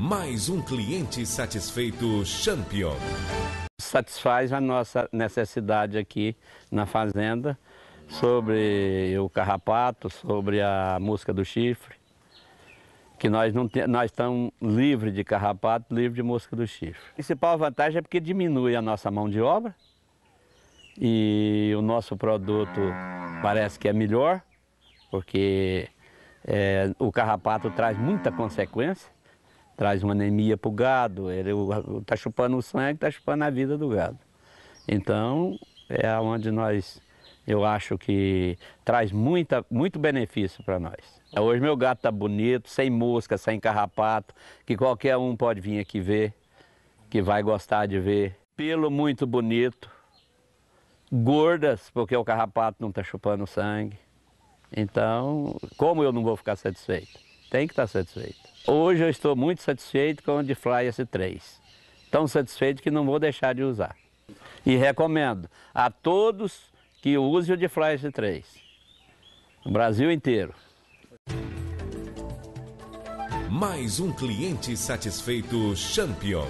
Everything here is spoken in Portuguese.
Mais um cliente satisfeito Champion. Satisfaz a nossa necessidade aqui na fazenda sobre o carrapato, sobre a mosca do chifre, que nós não te, nós estamos livres de carrapato, livre de mosca do chifre. A principal vantagem é porque diminui a nossa mão de obra e o nosso produto parece que é melhor, porque é, o carrapato traz muita consequência traz uma anemia para o gado, ele está chupando o sangue, está chupando a vida do gado. Então, é onde nós, eu acho que traz muita, muito benefício para nós. É, hoje meu gato está bonito, sem mosca, sem carrapato, que qualquer um pode vir aqui ver, que vai gostar de ver. Pelo muito bonito, gordas, porque o carrapato não está chupando sangue. Então, como eu não vou ficar satisfeito? tem que estar tá satisfeito. Hoje eu estou muito satisfeito com o Defly S3. Tão satisfeito que não vou deixar de usar. E recomendo a todos que usem o Defly S3. No Brasil inteiro. Mais um cliente satisfeito Champion.